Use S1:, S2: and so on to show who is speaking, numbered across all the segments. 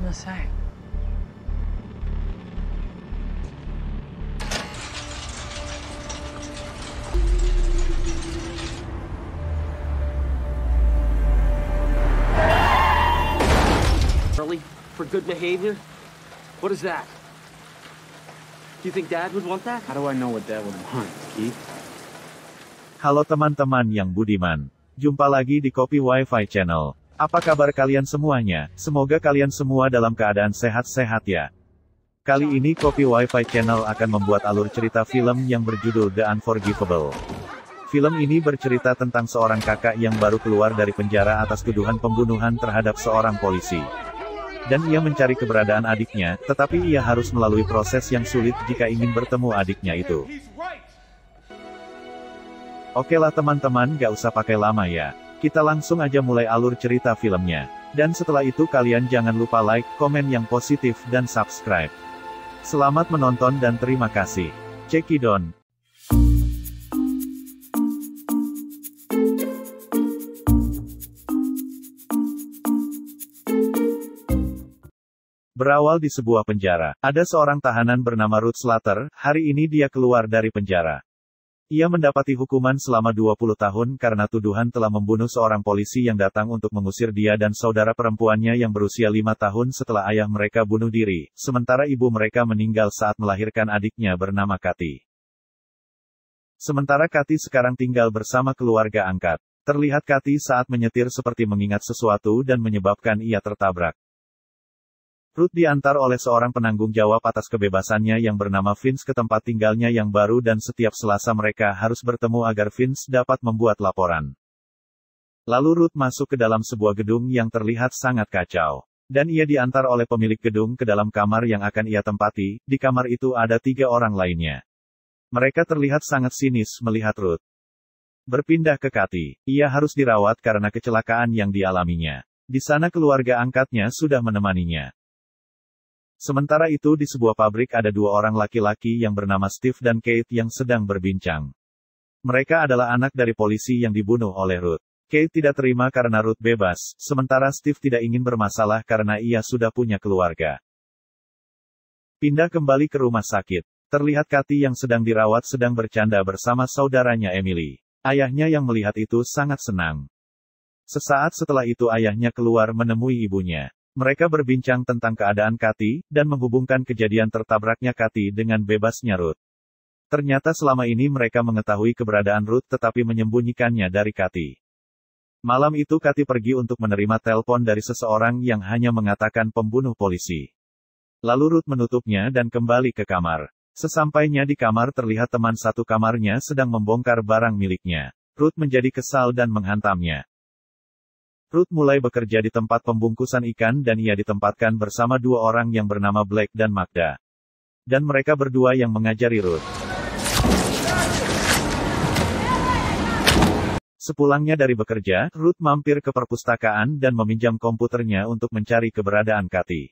S1: on the side. Early for good behavior? What is that? Do you think Dad would want that? How do I know what Dad would want, Keith? Halo teman-teman yang budiman. Jumpa lagi di Kopi Wi-Fi Channel. Apa kabar kalian semuanya? Semoga kalian semua dalam keadaan sehat-sehat ya. Kali ini Kopi WiFi Channel akan membuat alur cerita film yang berjudul The Unforgivable. Film ini bercerita tentang seorang kakak yang baru keluar dari penjara atas tuduhan pembunuhan terhadap seorang polisi. Dan ia mencari keberadaan adiknya, tetapi ia harus melalui proses yang sulit jika ingin bertemu adiknya itu. Oke lah teman-teman gak usah pakai lama ya. Kita langsung aja mulai alur cerita filmnya. Dan setelah itu kalian jangan lupa like, komen yang positif, dan subscribe. Selamat menonton dan terima kasih. Cekidon. Berawal di sebuah penjara, ada seorang tahanan bernama Ruth Slater, hari ini dia keluar dari penjara. Ia mendapati hukuman selama 20 tahun karena tuduhan telah membunuh seorang polisi yang datang untuk mengusir dia dan saudara perempuannya yang berusia lima tahun setelah ayah mereka bunuh diri, sementara ibu mereka meninggal saat melahirkan adiknya bernama Kati. Sementara Kati sekarang tinggal bersama keluarga angkat. Terlihat Kati saat menyetir seperti mengingat sesuatu dan menyebabkan ia tertabrak. Ruth diantar oleh seorang penanggung jawab atas kebebasannya yang bernama Vince ke tempat tinggalnya yang baru dan setiap selasa mereka harus bertemu agar Vince dapat membuat laporan. Lalu Ruth masuk ke dalam sebuah gedung yang terlihat sangat kacau. Dan ia diantar oleh pemilik gedung ke dalam kamar yang akan ia tempati, di kamar itu ada tiga orang lainnya. Mereka terlihat sangat sinis melihat Ruth. Berpindah ke Kati, ia harus dirawat karena kecelakaan yang dialaminya. Di sana keluarga angkatnya sudah menemaninya. Sementara itu di sebuah pabrik ada dua orang laki-laki yang bernama Steve dan Kate yang sedang berbincang. Mereka adalah anak dari polisi yang dibunuh oleh Ruth. Kate tidak terima karena Ruth bebas, sementara Steve tidak ingin bermasalah karena ia sudah punya keluarga. Pindah kembali ke rumah sakit. Terlihat Kathy yang sedang dirawat sedang bercanda bersama saudaranya Emily. Ayahnya yang melihat itu sangat senang. Sesaat setelah itu ayahnya keluar menemui ibunya. Mereka berbincang tentang keadaan Kati, dan menghubungkan kejadian tertabraknya Kati dengan bebasnya Ruth. Ternyata selama ini mereka mengetahui keberadaan Ruth tetapi menyembunyikannya dari Kati. Malam itu Kati pergi untuk menerima telepon dari seseorang yang hanya mengatakan pembunuh polisi. Lalu Ruth menutupnya dan kembali ke kamar. Sesampainya di kamar terlihat teman satu kamarnya sedang membongkar barang miliknya. Ruth menjadi kesal dan menghantamnya. Ruth mulai bekerja di tempat pembungkusan ikan dan ia ditempatkan bersama dua orang yang bernama Black dan Magda. Dan mereka berdua yang mengajari Ruth. Sepulangnya dari bekerja, Ruth mampir ke perpustakaan dan meminjam komputernya untuk mencari keberadaan Kati.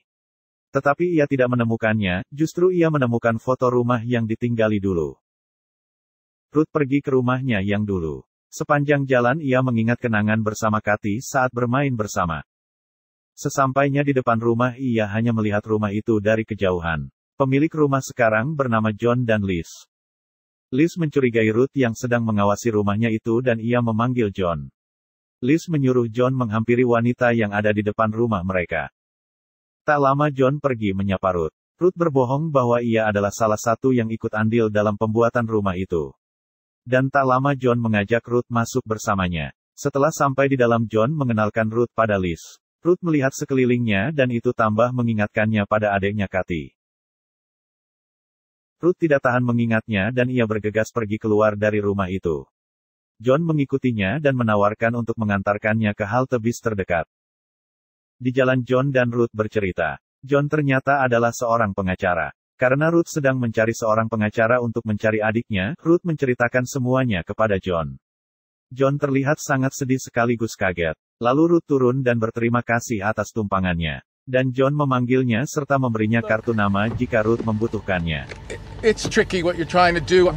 S1: Tetapi ia tidak menemukannya, justru ia menemukan foto rumah yang ditinggali dulu. Ruth pergi ke rumahnya yang dulu. Sepanjang jalan ia mengingat kenangan bersama Kati saat bermain bersama. Sesampainya di depan rumah ia hanya melihat rumah itu dari kejauhan. Pemilik rumah sekarang bernama John dan Liz. Liz mencurigai Ruth yang sedang mengawasi rumahnya itu dan ia memanggil John. Liz menyuruh John menghampiri wanita yang ada di depan rumah mereka. Tak lama John pergi menyapa Ruth. Ruth berbohong bahwa ia adalah salah satu yang ikut andil dalam pembuatan rumah itu. Dan tak lama John mengajak Ruth masuk bersamanya. Setelah sampai di dalam John mengenalkan Ruth pada Liz. Ruth melihat sekelilingnya dan itu tambah mengingatkannya pada adiknya Kathy. Ruth tidak tahan mengingatnya dan ia bergegas pergi keluar dari rumah itu. John mengikutinya dan menawarkan untuk mengantarkannya ke halte bis terdekat. Di jalan John dan Ruth bercerita, John ternyata adalah seorang pengacara. Karena Ruth sedang mencari seorang pengacara untuk mencari adiknya, Ruth menceritakan semuanya kepada John. John terlihat sangat sedih sekaligus kaget. Lalu Ruth turun dan berterima kasih atas tumpangannya. Dan John memanggilnya serta memberinya kartu nama jika Ruth membutuhkannya. It's tricky what you're trying to do.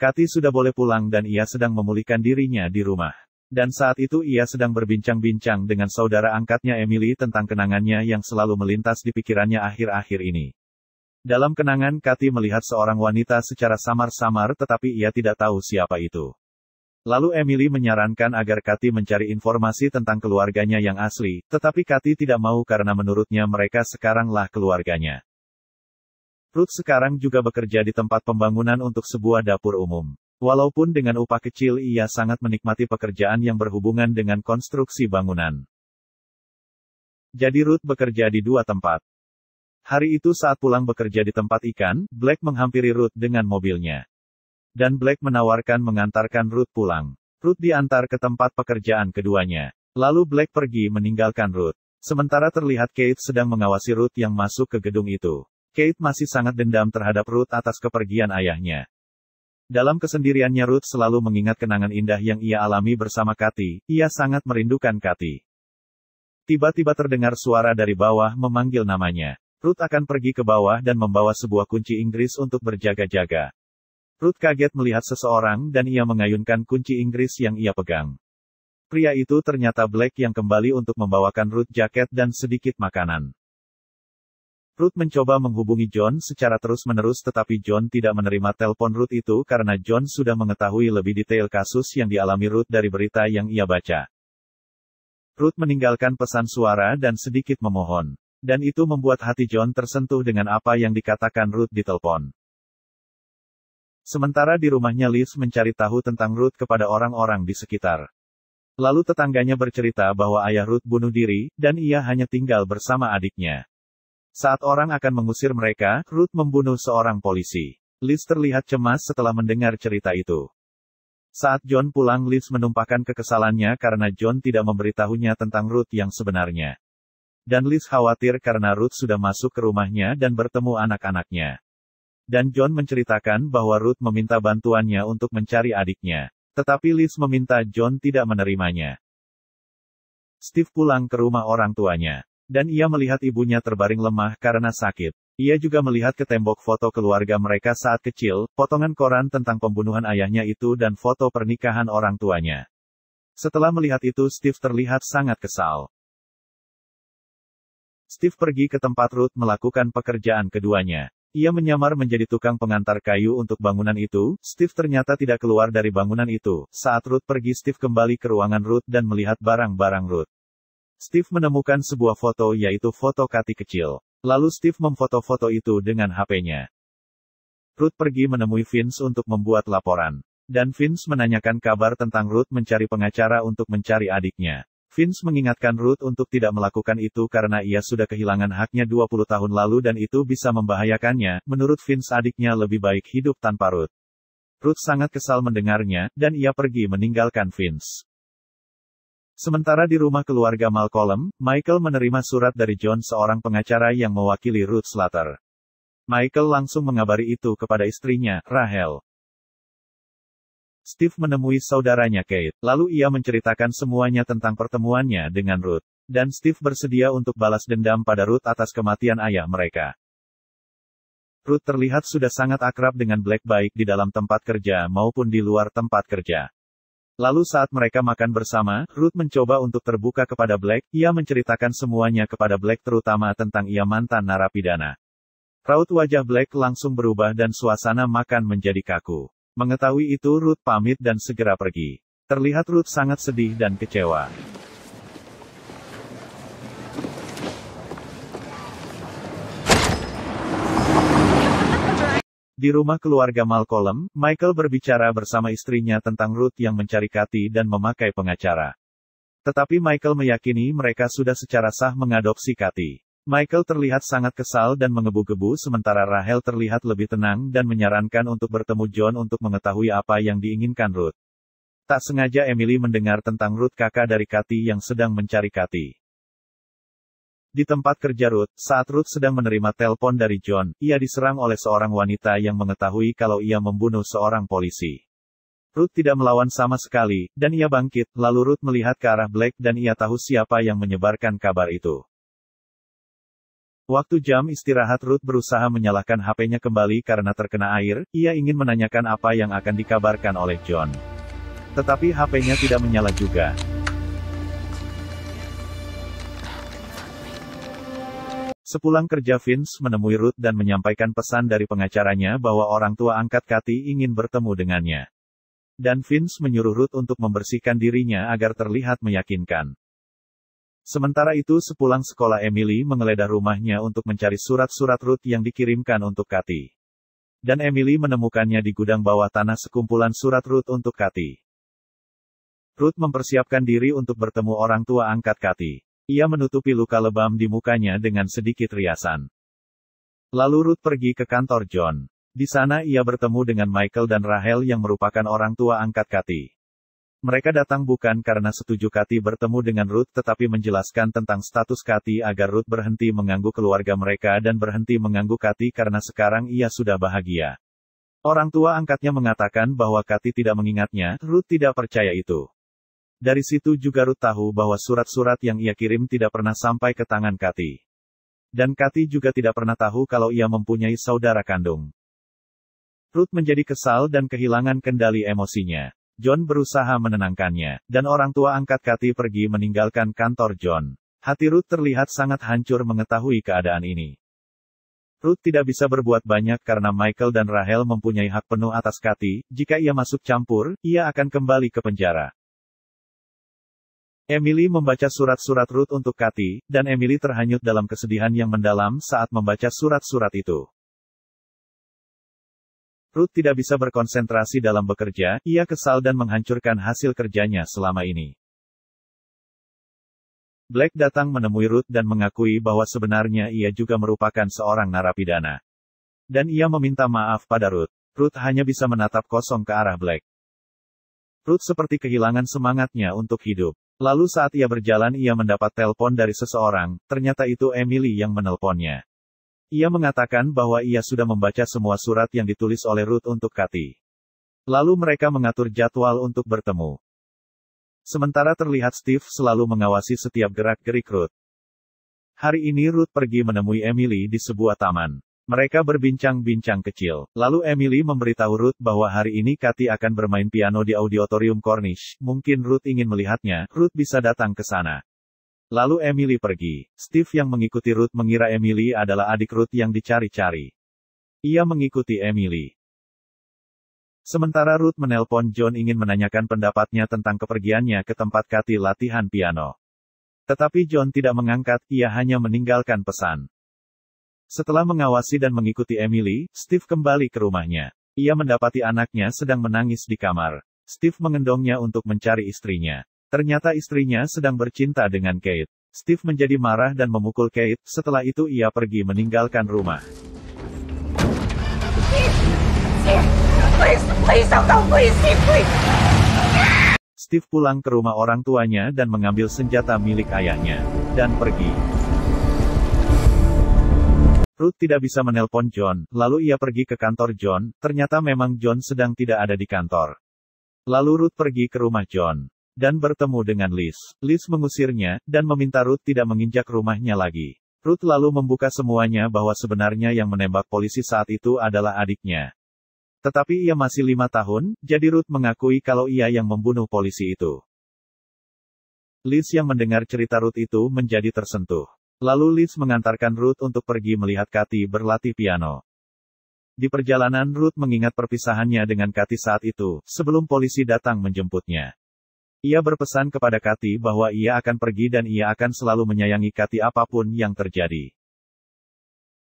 S1: Kathy sudah boleh pulang dan ia sedang memulihkan dirinya di rumah. Dan saat itu ia sedang berbincang-bincang dengan saudara angkatnya Emily tentang kenangannya yang selalu melintas di pikirannya akhir-akhir ini. Dalam kenangan Kati melihat seorang wanita secara samar-samar tetapi ia tidak tahu siapa itu. Lalu Emily menyarankan agar Kati mencari informasi tentang keluarganya yang asli, tetapi Kati tidak mau karena menurutnya mereka sekaranglah keluarganya. Ruth sekarang juga bekerja di tempat pembangunan untuk sebuah dapur umum. Walaupun dengan upah kecil ia sangat menikmati pekerjaan yang berhubungan dengan konstruksi bangunan. Jadi Ruth bekerja di dua tempat. Hari itu saat pulang bekerja di tempat ikan, Black menghampiri Ruth dengan mobilnya. Dan Black menawarkan mengantarkan Ruth pulang. Ruth diantar ke tempat pekerjaan keduanya. Lalu Black pergi meninggalkan Ruth. Sementara terlihat Kate sedang mengawasi Ruth yang masuk ke gedung itu. Kate masih sangat dendam terhadap Ruth atas kepergian ayahnya. Dalam kesendiriannya Ruth selalu mengingat kenangan indah yang ia alami bersama Kati. ia sangat merindukan Kati. Tiba-tiba terdengar suara dari bawah memanggil namanya. Ruth akan pergi ke bawah dan membawa sebuah kunci Inggris untuk berjaga-jaga. Ruth kaget melihat seseorang dan ia mengayunkan kunci Inggris yang ia pegang. Pria itu ternyata Black yang kembali untuk membawakan Ruth jaket dan sedikit makanan. Ruth mencoba menghubungi John secara terus-menerus tetapi John tidak menerima telepon Ruth itu karena John sudah mengetahui lebih detail kasus yang dialami Ruth dari berita yang ia baca. Ruth meninggalkan pesan suara dan sedikit memohon. Dan itu membuat hati John tersentuh dengan apa yang dikatakan Ruth di telepon. Sementara di rumahnya Liz mencari tahu tentang Ruth kepada orang-orang di sekitar. Lalu tetangganya bercerita bahwa ayah Ruth bunuh diri, dan ia hanya tinggal bersama adiknya. Saat orang akan mengusir mereka, Ruth membunuh seorang polisi. Liz terlihat cemas setelah mendengar cerita itu. Saat John pulang Liz menumpahkan kekesalannya karena John tidak memberitahunya tentang Ruth yang sebenarnya. Dan Liz khawatir karena Ruth sudah masuk ke rumahnya dan bertemu anak-anaknya. Dan John menceritakan bahwa Ruth meminta bantuannya untuk mencari adiknya. Tetapi Liz meminta John tidak menerimanya. Steve pulang ke rumah orang tuanya. Dan ia melihat ibunya terbaring lemah karena sakit. Ia juga melihat ke tembok foto keluarga mereka saat kecil, potongan koran tentang pembunuhan ayahnya itu dan foto pernikahan orang tuanya. Setelah melihat itu Steve terlihat sangat kesal. Steve pergi ke tempat Ruth melakukan pekerjaan keduanya. Ia menyamar menjadi tukang pengantar kayu untuk bangunan itu. Steve ternyata tidak keluar dari bangunan itu. Saat Ruth pergi, Steve kembali ke ruangan Ruth dan melihat barang-barang Ruth. Steve menemukan sebuah foto, yaitu foto Kati kecil. Lalu Steve memfoto-foto itu dengan HP-nya. Ruth pergi menemui Vince untuk membuat laporan. Dan Vince menanyakan kabar tentang Ruth mencari pengacara untuk mencari adiknya. Vince mengingatkan Ruth untuk tidak melakukan itu karena ia sudah kehilangan haknya 20 tahun lalu dan itu bisa membahayakannya, menurut Vince adiknya lebih baik hidup tanpa Ruth. Ruth sangat kesal mendengarnya, dan ia pergi meninggalkan Vince. Sementara di rumah keluarga Malcolm, Michael menerima surat dari John seorang pengacara yang mewakili Ruth Slater. Michael langsung mengabari itu kepada istrinya, Rahel. Steve menemui saudaranya Kate, lalu ia menceritakan semuanya tentang pertemuannya dengan Ruth. Dan Steve bersedia untuk balas dendam pada Ruth atas kematian ayah mereka. Ruth terlihat sudah sangat akrab dengan Black baik di dalam tempat kerja maupun di luar tempat kerja. Lalu saat mereka makan bersama, Ruth mencoba untuk terbuka kepada Black, ia menceritakan semuanya kepada Black terutama tentang ia mantan narapidana. Raut wajah Black langsung berubah dan suasana makan menjadi kaku. Mengetahui itu Ruth pamit dan segera pergi. Terlihat Ruth sangat sedih dan kecewa. Di rumah keluarga Malcolm, Michael berbicara bersama istrinya tentang Ruth yang mencari Kati dan memakai pengacara. Tetapi Michael meyakini mereka sudah secara sah mengadopsi Kati. Michael terlihat sangat kesal dan mengebu-gebu sementara Rahel terlihat lebih tenang dan menyarankan untuk bertemu John untuk mengetahui apa yang diinginkan Ruth. Tak sengaja Emily mendengar tentang Ruth kakak dari Kathy yang sedang mencari Kathy. Di tempat kerja Ruth, saat Ruth sedang menerima telepon dari John, ia diserang oleh seorang wanita yang mengetahui kalau ia membunuh seorang polisi. Ruth tidak melawan sama sekali, dan ia bangkit, lalu Ruth melihat ke arah Black dan ia tahu siapa yang menyebarkan kabar itu. Waktu jam istirahat Ruth berusaha menyalakan HP-nya kembali karena terkena air, ia ingin menanyakan apa yang akan dikabarkan oleh John. Tetapi HP-nya tidak menyala juga. Sepulang kerja Vince menemui Ruth dan menyampaikan pesan dari pengacaranya bahwa orang tua angkat Kati ingin bertemu dengannya. Dan Vince menyuruh Ruth untuk membersihkan dirinya agar terlihat meyakinkan. Sementara itu sepulang sekolah Emily menggeledah rumahnya untuk mencari surat-surat Ruth yang dikirimkan untuk Kati. Dan Emily menemukannya di gudang bawah tanah sekumpulan surat Ruth untuk Kati. Ruth mempersiapkan diri untuk bertemu orang tua angkat Kati. Ia menutupi luka lebam di mukanya dengan sedikit riasan. Lalu Ruth pergi ke kantor John. Di sana ia bertemu dengan Michael dan Rahel yang merupakan orang tua angkat Kati. Mereka datang bukan karena setuju Kati bertemu dengan Ruth tetapi menjelaskan tentang status Kati agar Ruth berhenti mengganggu keluarga mereka dan berhenti mengganggu Kati karena sekarang ia sudah bahagia. Orang tua angkatnya mengatakan bahwa Kati tidak mengingatnya, Ruth tidak percaya itu. Dari situ juga Ruth tahu bahwa surat-surat yang ia kirim tidak pernah sampai ke tangan Kati. Dan Kati juga tidak pernah tahu kalau ia mempunyai saudara kandung. Ruth menjadi kesal dan kehilangan kendali emosinya. John berusaha menenangkannya, dan orang tua angkat Kati pergi meninggalkan kantor John. Hati Ruth terlihat sangat hancur mengetahui keadaan ini. Ruth tidak bisa berbuat banyak karena Michael dan Rahel mempunyai hak penuh atas Kati. jika ia masuk campur, ia akan kembali ke penjara. Emily membaca surat-surat Ruth untuk Kati, dan Emily terhanyut dalam kesedihan yang mendalam saat membaca surat-surat itu. Ruth tidak bisa berkonsentrasi dalam bekerja, ia kesal dan menghancurkan hasil kerjanya selama ini. Black datang menemui Ruth dan mengakui bahwa sebenarnya ia juga merupakan seorang narapidana. Dan ia meminta maaf pada Ruth. Ruth hanya bisa menatap kosong ke arah Black. Ruth seperti kehilangan semangatnya untuk hidup. Lalu saat ia berjalan ia mendapat telepon dari seseorang, ternyata itu Emily yang menelponnya. Ia mengatakan bahwa ia sudah membaca semua surat yang ditulis oleh Ruth untuk Kati. Lalu mereka mengatur jadwal untuk bertemu. Sementara terlihat Steve selalu mengawasi setiap gerak-gerik Ruth. Hari ini Ruth pergi menemui Emily di sebuah taman. Mereka berbincang-bincang kecil. Lalu Emily memberitahu Ruth bahwa hari ini Kati akan bermain piano di auditorium Cornish. Mungkin Ruth ingin melihatnya, Ruth bisa datang ke sana. Lalu Emily pergi. Steve yang mengikuti Ruth mengira Emily adalah adik Ruth yang dicari-cari. Ia mengikuti Emily. Sementara Ruth menelpon John ingin menanyakan pendapatnya tentang kepergiannya ke tempat Kati latihan piano. Tetapi John tidak mengangkat, ia hanya meninggalkan pesan. Setelah mengawasi dan mengikuti Emily, Steve kembali ke rumahnya. Ia mendapati anaknya sedang menangis di kamar. Steve mengendongnya untuk mencari istrinya. Ternyata istrinya sedang bercinta dengan Kate. Steve menjadi marah dan memukul Kate, setelah itu ia pergi meninggalkan rumah. Steve, pulang ke rumah orang tuanya dan mengambil senjata milik ayahnya, dan pergi. Ruth tidak bisa menelpon John, lalu ia pergi ke kantor John, ternyata memang John sedang tidak ada di kantor. Lalu Ruth pergi ke rumah John dan bertemu dengan Liz. Liz mengusirnya, dan meminta Ruth tidak menginjak rumahnya lagi. Ruth lalu membuka semuanya bahwa sebenarnya yang menembak polisi saat itu adalah adiknya. Tetapi ia masih lima tahun, jadi Ruth mengakui kalau ia yang membunuh polisi itu. Liz yang mendengar cerita Ruth itu menjadi tersentuh. Lalu Liz mengantarkan Ruth untuk pergi melihat Kati berlatih piano. Di perjalanan Ruth mengingat perpisahannya dengan Kati saat itu, sebelum polisi datang menjemputnya. Ia berpesan kepada Kati bahwa ia akan pergi dan ia akan selalu menyayangi Kati apapun yang terjadi.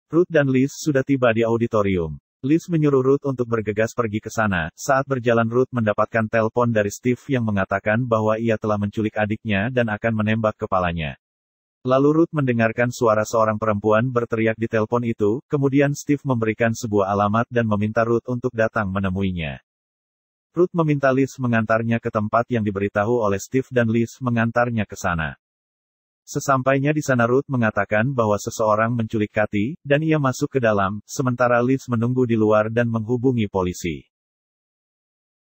S1: Ruth dan Liz sudah tiba di auditorium. Liz menyuruh Ruth untuk bergegas pergi ke sana. Saat berjalan Ruth mendapatkan telepon dari Steve yang mengatakan bahwa ia telah menculik adiknya dan akan menembak kepalanya. Lalu Ruth mendengarkan suara seorang perempuan berteriak di telepon itu, kemudian Steve memberikan sebuah alamat dan meminta Ruth untuk datang menemuinya. Ruth meminta Liz mengantarnya ke tempat yang diberitahu oleh Steve dan Liz mengantarnya ke sana. Sesampainya di sana Ruth mengatakan bahwa seseorang menculik Kathy, dan ia masuk ke dalam, sementara Liz menunggu di luar dan menghubungi polisi.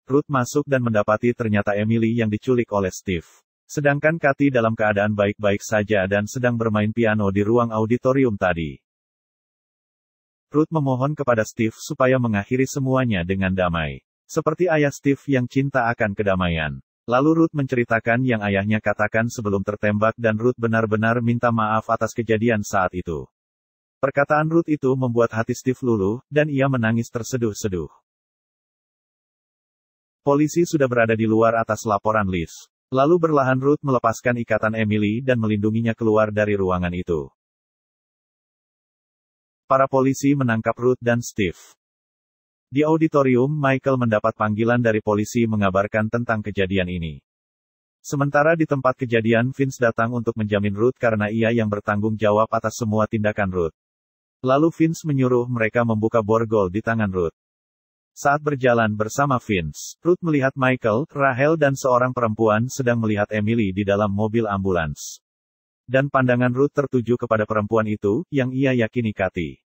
S1: Ruth masuk dan mendapati ternyata Emily yang diculik oleh Steve. Sedangkan Kathy dalam keadaan baik-baik saja dan sedang bermain piano di ruang auditorium tadi. Ruth memohon kepada Steve supaya mengakhiri semuanya dengan damai. Seperti ayah Steve yang cinta akan kedamaian. Lalu Ruth menceritakan yang ayahnya katakan sebelum tertembak dan Ruth benar-benar minta maaf atas kejadian saat itu. Perkataan Ruth itu membuat hati Steve luluh, dan ia menangis terseduh-seduh. Polisi sudah berada di luar atas laporan Liz. Lalu berlahan Ruth melepaskan ikatan Emily dan melindunginya keluar dari ruangan itu. Para polisi menangkap Ruth dan Steve. Di auditorium, Michael mendapat panggilan dari polisi mengabarkan tentang kejadian ini. Sementara di tempat kejadian, Vince datang untuk menjamin Ruth karena ia yang bertanggung jawab atas semua tindakan Ruth. Lalu Vince menyuruh mereka membuka borgol di tangan Ruth. Saat berjalan bersama Vince, Ruth melihat Michael, Rahel dan seorang perempuan sedang melihat Emily di dalam mobil ambulans. Dan pandangan Ruth tertuju kepada perempuan itu, yang ia yakini Kathy.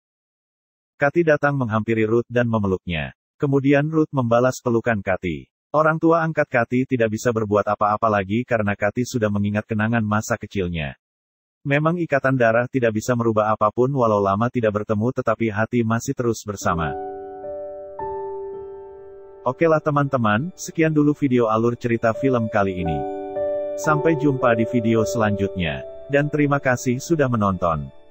S1: Kati datang menghampiri Ruth dan memeluknya. Kemudian Ruth membalas pelukan Kati. Orang tua angkat Kati tidak bisa berbuat apa-apa lagi karena Kati sudah mengingat kenangan masa kecilnya. Memang ikatan darah tidak bisa merubah apapun walau lama tidak bertemu tetapi hati masih terus bersama. Oke lah teman-teman, sekian dulu video alur cerita film kali ini. Sampai jumpa di video selanjutnya. Dan terima kasih sudah menonton.